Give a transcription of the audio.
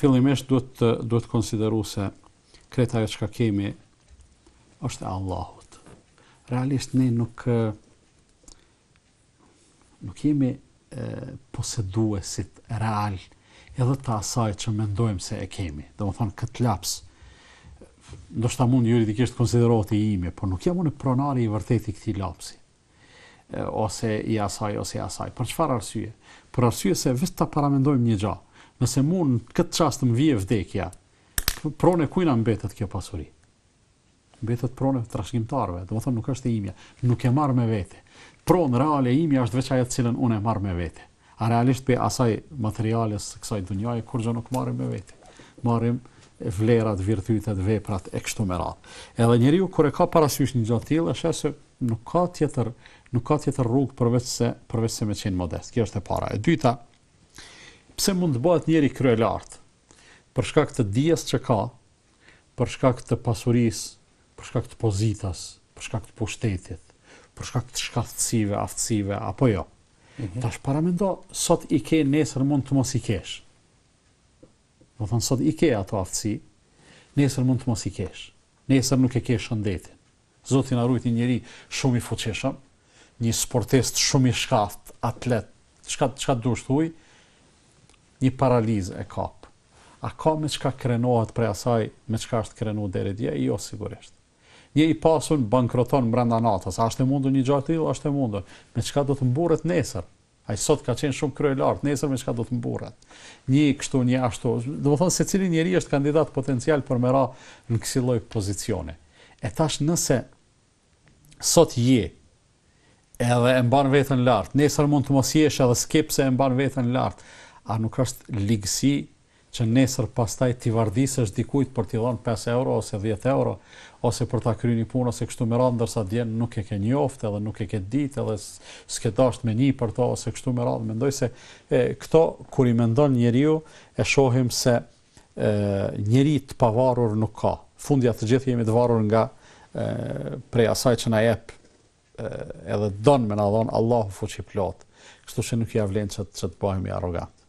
fillimisht duhet të duhet konsideru se kreta që qka kemi është Allahut. Realisht ne nuk nuk kemi e, poseduesit real edhe ta asaj që mendojmë se e kemi. Dhe më thonë këtë laps, do shta mund juridikisht konsiderohet i ime, por nuk jam unë pronari i vërteti këti lapsi ose i asaj, ose i asaj. Për qëfar arsye? Për arsye se vështë të paramendojmë një gjahë nëse mu në këtë qastë të më vje vdekja, prone kujna mbetet kjo pasuri? Mbetet prone trashkimtarve, dhe më thëmë nuk është e imja, nuk e marrë me vete. Prone, reale e imja është veqa jetë cilën unë e marrë me vete. A realisht për asaj materialis kësaj dunjaj, kur gjë nuk marrë me vete. Marrëm vlerat, virtytet, veprat, e kështu me ratë. Edhe njeri u kure ka parasysh një gjatë tjilë, është e se nuk ka tjetër rrugë përveç se me qenë modest. Kjo është e para. E dyta, pse mund të bëhet njëri krye për shkak të dijes që ka për shkak të pasurisë për shkak të pozitas për shkak të pushtetit për shkak të shkatësive aftësive apo jo mhm. tash para sot i ke nesër mund të mos i kesh do sot i ke ato aftësi nesër mund të mos i kesh nesër nuk e ke shëndetin zoti na një njëri shumë i fuqishëm një sportist shumë i shkaft atlet shkat, shkat dush një paralizë e kap. A ka me çka krenohet prej asaj me çka është krenu deri dje? Jo sigurisht. Një i pasun bankroton brenda natës, a është e mundur një gjatë tillë, është e mundur. Me çka do të mburret nesër? Ai sot ka qenë shumë kryer lart, nesër me çka do të mburret? Një kështu, një ashtu. Do të thonë cili njeri është kandidat potencial për më ra në kësaj lloj pozicione. E tash nëse sot je edhe e mban veten lart, nesër mund të mos jesh edhe skepse e mban veten lart a nuk është ligësi që nesër pastaj t'i vardhis është dikujt për t'i dhënë 5 euro ose 10 euro ose për ta kry një punë ose kështu me radhë ndërsa djenë nuk e ke njoftë edhe nuk e ke ditë edhe s'ke dashur me një për to ose kështu me radhë mendoj se këto kur i mendon njeriu e shohim se ë njëri të pavarur nuk ka fundja të gjithë jemi të varur nga ë prej asaj që na jep edhe don me na dhon Allahu fuqi plot kështu që nuk ia vlen ç't bëhemi arrogant